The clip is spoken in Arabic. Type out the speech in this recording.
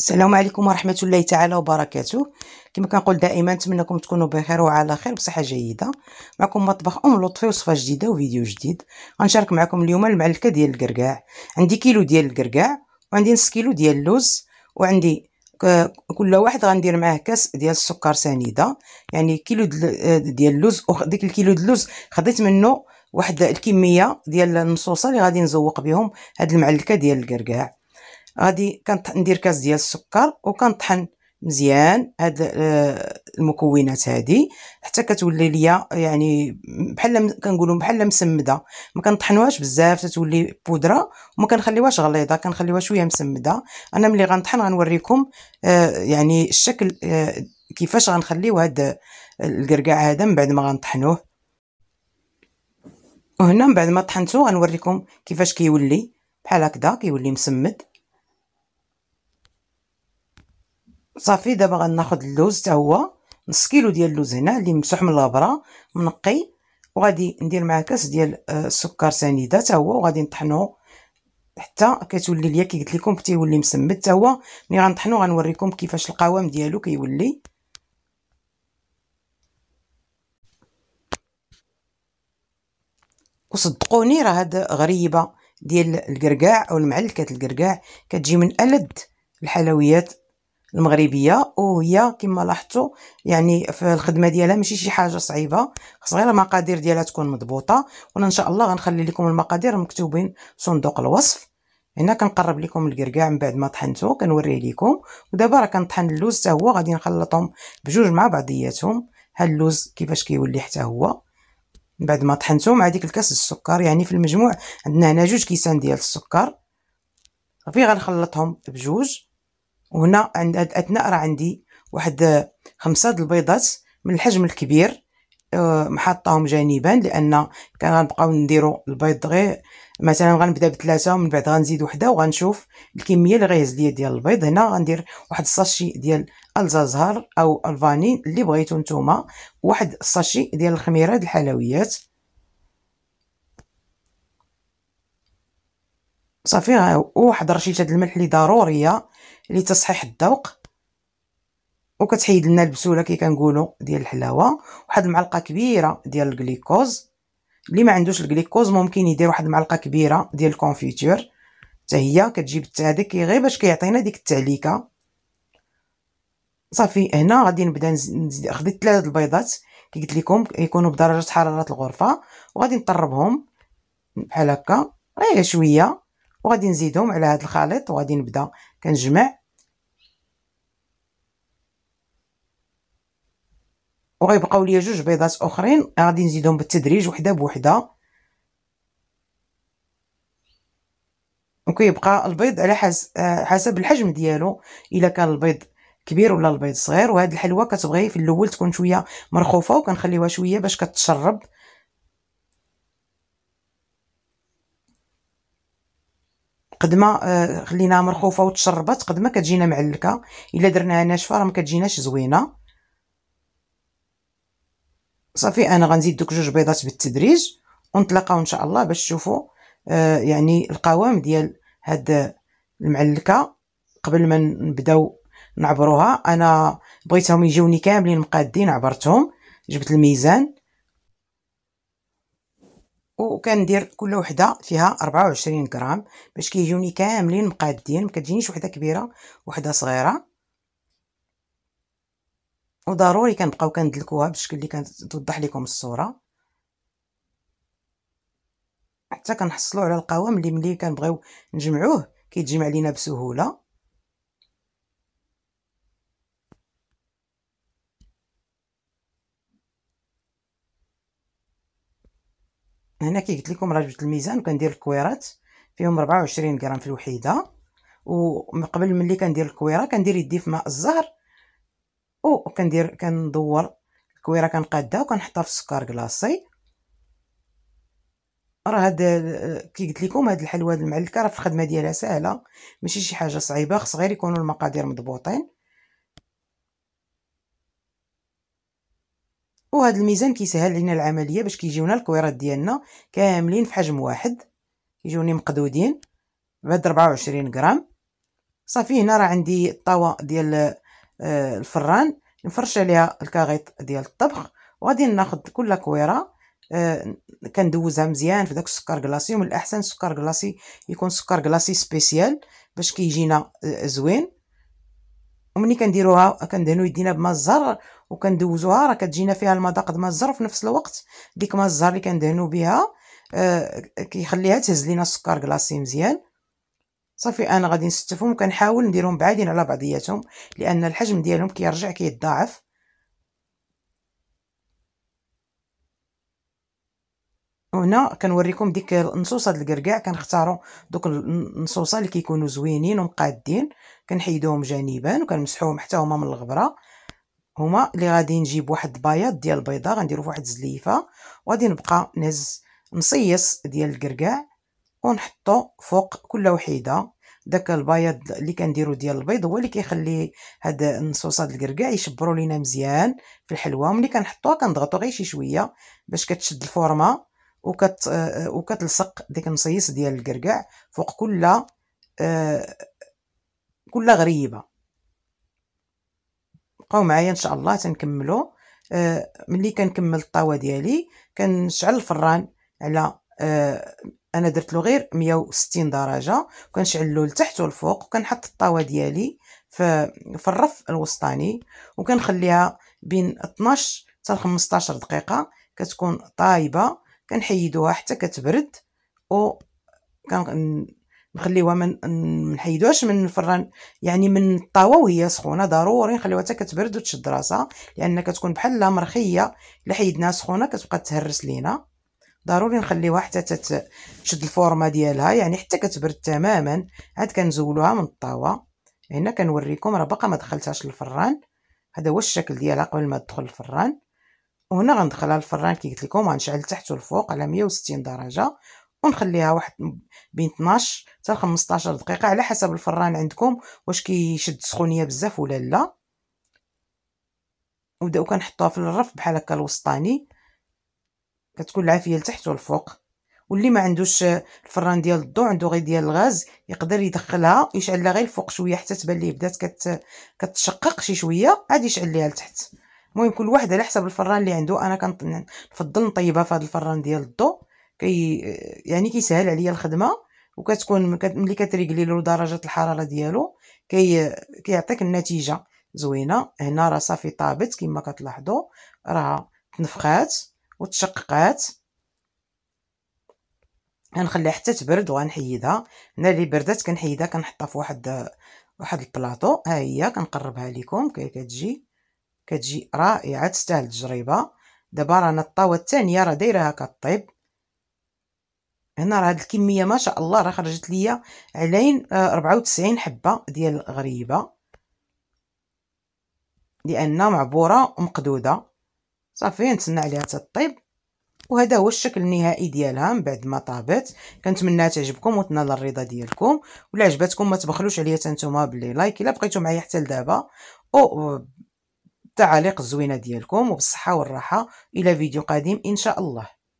السلام عليكم ورحمه الله تعالى وبركاته كما كنقول دائما نتمنىكم تكونوا بخير وعلى خير بصحه جيده معكم مطبخ ام لطفي وصفه جديده وفيديو جديد غنشارك معكم اليوم المعلكه ديال القرقاع عندي كيلو ديال القرقاع وعندي نص كيلو ديال اللوز وعندي كل واحد غندير معاه كاس ديال السكر سنيده يعني كيلو ديال آه، اللوز وديك الكيلو ديال اللوز خديت منه واحد الكميه ديال المصوصه اللي غادي نزوق بهم هاد المعلكه ديال القرقاع غادي كندير كاس ديال السكر وكنطحن مزيان هاد آه، المكونات هادي حتى كتولي ليا يعني بحال كنقولوا بحال مسمده ما كنطحنوهاش بزاف تتولي بودره وما كنخليوهاش غليظه كنخليوها شويه مسمده انا ملي غنطحن غنوريكم آه، يعني الشكل آه، كيفاش غنخليو هاد القرقع هذا من بعد ما غنطحنوه وهنا من بعد ما طحنتو غنوريكم كيفاش كيولي بحال هكذا كيولي مسمد صافي دابا غناخد اللوز حتى هو نص كيلو ديال اللوز هنا اللي ممسوح من لابرا منقي وغادي ندير معاه كاس ديال السكر آه، سنيده حتى هو وغادي نطحنو حتى كتولي ليا كي قلت لكم كتيولي مسمد حتى هو ملي غنطحنو غنوريكم كيفاش القوام ديالو كيولي وصدقوني راه هاد غريبه ديال الكركاع او المعلكه الكركاع كتجي من الد الحلويات المغربيه وهي كما لاحظتوا يعني في الخدمه ديالها ماشي شي حاجه صعيبه خص غير المقادير ديالها تكون مضبوطه وانا ان شاء الله غنخلي لكم المقادير مكتوبين في صندوق الوصف هنا كنقرب لكم الكركاع من بعد ما طحنته كنوريه لكم ودابا راه كنطحن اللوز حتى هو غادي نخلطهم بجوج مع بعضياتهم هاد اللوز كيفاش كيولي حتى هو من بعد ما طحنته مع ديك الكاس السكر يعني في المجموع عندنا هنا جوج كيسان ديال السكر صافي غنخلطهم بجوج وهنا عند اثناء راه عندي واحد آه، خمسه د البيضات من الحجم الكبير آه، محطاهم جانبا لان كان غنبقاو نديرو البيض غير مثلا غنبدا بثلاثه ومن بعد غنزيد وحده وغنشوف الكميه اللي غيهز ليا ديال البيض هنا غندير واحد الساشي ديال الزازهر او الفاني اللي بغيتو نتوما واحد الساشي ديال الخميره د الحلويات صافي واحد رشيشه الملح اللي ضروريه لتصحيح الذوق وكتحيد لنا البسوله كي كنقولوا ديال الحلاوه واحد المعلقه كبيره ديال الجليكوز اللي ما عندوش الجليكوز ممكن يدير واحد المعلقه كبيره ديال الكونفيتور حتى هي كتجيب هذاك غير باش كيعطينا ديك التعليكه صافي هنا غادي نبدا نزيد خديت ثلاثه البيضات كي قلت لكم يكونوا بدرجه حراره الغرفه وغادي نطربهم بحال هكا غير شويه وغادي نزيدهم على هذا الخليط وغادي نبدا كنجمع وغيبقاو ليا جوج بيضات اخرين غادي نزيدهم بالتدريج وحده بوحده وكيبقى البيض على آه، حسب الحجم ديالو الا كان البيض كبير ولا البيض صغير وهاد الحلوه كتبغي في الاول تكون شويه مرخوفه وكنخليوها شويه باش كتشرب قد ما آه، خليناها مرخوفه وتشربت قد ما كتجينا معلكه الا درناها ناشفه راه ما كتجيناش زوينه صافي انا غنزيد دوك جوج بيضات بالتدريج ونتلاقاو ان شاء الله باش تشوفوا آه يعني القوام ديال هاد المعلكه قبل ما نبداو نعبروها انا بغيتهم يجوني كاملين مقادين عبرتهم جبت الميزان وكندير كل وحده فيها 24 غرام باش كيجوني كاملين مقادين ما كتجينيش وحده كبيره وحده صغيره وضروري كنبقاو كندلكوها بالشكل اللي توضح لكم الصوره حتى كنحصلوا على القوام اللي ملي كنبغيو نجمعوه كيتجمع لينا بسهوله هنا كي قلت لكم جبت الميزان وكندير الكويرات فيهم 24 غرام في الوحيده ومن قبل ملي كندير الكويره كندير يدي في ماء الزهر وكندير كندور الكويره كنقادها وكنحطها في السكر كلاصي راه هاد كي قلت لكم هاد الحلوه هاد المعلكه راه في الخدمه ديالها سهله ماشي شي حاجه صعيبه خص غير يكونوا المقادير مضبوطين وهذا الميزان كيسهل علينا العمليه باش كيجيونا الكويرات ديالنا كاملين في حجم واحد كيجوني مقدودين بعد 24 غرام صافي هنا راه عندي الطاوه ديال آه، الفران نفرش عليها الكاغيط ديال الطبخ وغادي ناخذ كل كويره آه، كندوزها مزيان في داك السكر كلاصي ومن الاحسن السكر كلاصي يكون سكر كلاصي سبيسيال باش كيجينا كي آه، زوين ومني كنديروها كندهنو يدينا بما الزهر وكندوزوها راه كتجينا فيها المذاق د ما الزهر وفي نفس الوقت ديك ما الزهر اللي كندهنو بها آه كيخليها تهز لينا السكر كلاصي مزيان صافي انا غادي نستفهم وكنحاول نديرهم بعادين على بعضياتهم لان الحجم ديالهم كيرجع كيتضاعف هنا كنوريكم ديك النصوصه د الكركاع كنختاروا دوك النصوصه اللي كيكونوا زوينين ومقادين كنحيدوهم جانبا وكنمسحوهم حتى هما من الغبره هما اللي غادي نجيب واحد البياض ديال البيضه غنديروا فواحد الزليفه وغادي نبقى نهز مصيص ديال الكركاع ونحطو فوق كل وحيده داك البياض اللي كنديرو ديال البيض هو اللي كيخلي هاد النصوصه ديال الكركاع يشبروا لينا مزيان في الحلوه وملي كنحطوها كنضغطو غير شي شويه باش كتشد الفورمه وكت وكتلصق ديك النصيص ديال الكركاع فوق كل كل غريبه بقاو معايا ان شاء الله تنكملو ملي كنكمل الطاوه ديالي كنشعل الفران على انا درت له غير 160 درجه وكنشعل له لتحت والفوق وكنحط الطاوه ديالي في في الرف الوسطاني وكنخليها بين 12 حتى 15 دقيقه كتكون طايبه كنحيدوها حتى كتبرد و نخليوها من نحيدوهاش من الفران يعني من الطاوه وهي سخونه ضروري نخليوها حتى كتبرد وتشد راسها لان كتكون بحال لا مرخيه الا حيدناها سخونه كتبقى تهرس لينا ضروري نخليوها حتى تشد الفورمه ديالها يعني حتى كتبرد تماما عاد كنزولوها من الطاوه هنا كنوريكم راه باقا ما دخلتهاش للفران هذا هو الشكل ديالها قبل ما تدخل الفران وهنا غندخلها الفران كي قلت لكم غنشعل تحت والفوق على 160 درجه ونخليها واحد بين 12 حتى 15 دقيقه على حسب الفران عندكم واش كيشد السخونيه بزاف ولا لا نبداو كنحطوها في الرف بحال هكا الوسطاني كتكون العافيه لتحت والفوق واللي ما عندوش الفران ديال الضو عنده غير ديال الغاز يقدر يدخلها يشعل لها غير الفوق شويه حتى تبان ليه بدات كت... كتشقق شي شويه عاد يشعل ليها لتحت المهم كل واحد على حسب الفران اللي عنده انا كنفضل نطيبها في هذا الفران ديال الضو كي يعني كيسهل عليا الخدمه وكتكون ملي كتريقلي له درجه الحراره ديالو كي كيعطيك النتيجه زوينه هنا راه صافي طابت كما كتلاحظوا راه تنفخات وتشققات غنخليها حتى تبرد وغنحيدها هنا اللي بردات كنحيدها كنحطها في واحد واحد البلاطو ها هي كنقربها لكم كي كتجي كتجي رائعة تستاهل التجربة دابا رانا الطاوة الثانية راه دايرة هكا طيب هنا راه هاد الكمية ما شاء الله راه خرجت ليا علين آه، ربعة وتسعين حبة ديال الغريبة لان معبورة ومقدودة صافي نتسنى عليها تطيب وهذا هو الشكل النهائي ديالها من بعد ما طابت كنتمنى تعجبكم وتنال الرضا ديالكم ولا عجبتكم ما تبخلوش عليا نتوما باللي لايك الا بقيتو معايا حتى لدابا او التعاليق الزوينه ديالكم وبالصحه والراحه الى فيديو قادم ان شاء الله